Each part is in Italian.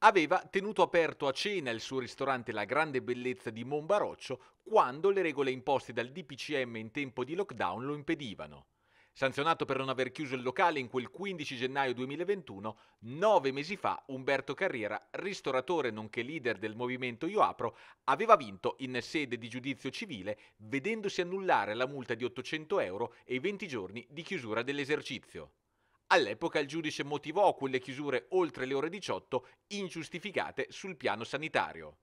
aveva tenuto aperto a cena il suo ristorante La Grande Bellezza di Monbaroccio quando le regole imposte dal DPCM in tempo di lockdown lo impedivano. Sanzionato per non aver chiuso il locale in quel 15 gennaio 2021, nove mesi fa Umberto Carriera, ristoratore nonché leader del movimento Io Apro, aveva vinto in sede di giudizio civile vedendosi annullare la multa di 800 euro e i 20 giorni di chiusura dell'esercizio. All'epoca il giudice motivò quelle chiusure oltre le ore 18 ingiustificate sul piano sanitario.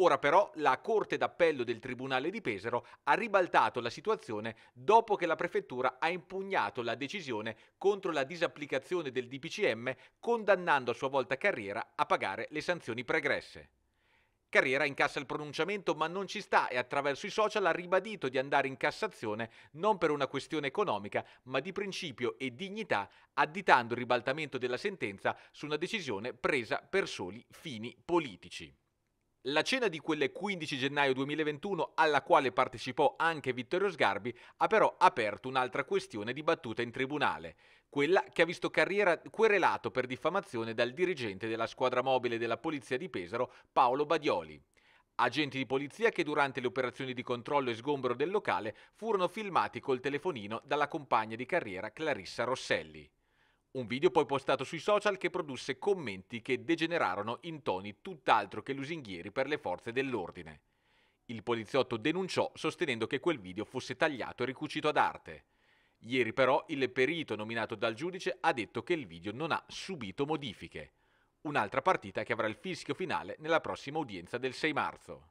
Ora però la Corte d'Appello del Tribunale di Pesaro ha ribaltato la situazione dopo che la Prefettura ha impugnato la decisione contro la disapplicazione del DPCM condannando a sua volta Carriera a pagare le sanzioni pregresse. Carriera incassa il pronunciamento ma non ci sta e attraverso i social ha ribadito di andare in Cassazione non per una questione economica ma di principio e dignità additando il ribaltamento della sentenza su una decisione presa per soli fini politici. La cena di quel 15 gennaio 2021, alla quale partecipò anche Vittorio Sgarbi, ha però aperto un'altra questione dibattuta in tribunale, quella che ha visto Carriera querelato per diffamazione dal dirigente della squadra mobile della Polizia di Pesaro, Paolo Badioli agenti di polizia che durante le operazioni di controllo e sgombero del locale furono filmati col telefonino dalla compagna di carriera Clarissa Rosselli. Un video poi postato sui social che produsse commenti che degenerarono in toni tutt'altro che lusinghieri per le forze dell'ordine. Il poliziotto denunciò sostenendo che quel video fosse tagliato e ricucito ad arte. Ieri però il perito nominato dal giudice ha detto che il video non ha subito modifiche. Un'altra partita che avrà il fischio finale nella prossima udienza del 6 marzo.